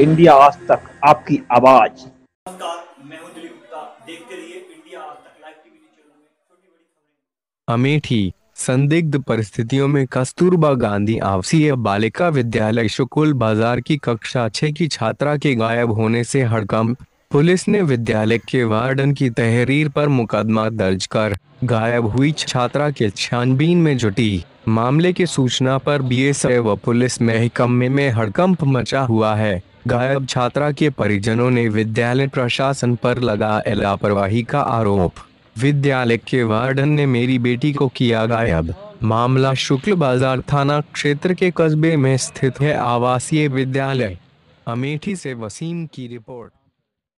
India आज तक आपकी आवाज अमेठी संदिग्ध परिस्थितियों में कस्तूरबा गांधी आवासीय बालिका विद्यालय शुकुल बाजार की कक्षा छह की छात्रा के गायब होने से हड़कंप पुलिस ने विद्यालय के वार्डन की तहरीर पर मुकदमा दर्ज कर गायब हुई छात्रा के छानबीन में जुटी मामले की सूचना पर बीएसए व पुलिस महकमे में हड़कंप मचा हुआ है गायब छात्रा के परिजनों ने विद्यालय प्रशासन पर लगा लापरवाही का आरोप विद्यालय के वार्डन ने मेरी बेटी को किया गायब मामला शुक्ल बाजार थाना क्षेत्र के कस्बे में स्थित है आवासीय विद्यालय अमेठी से वसीम की रिपोर्ट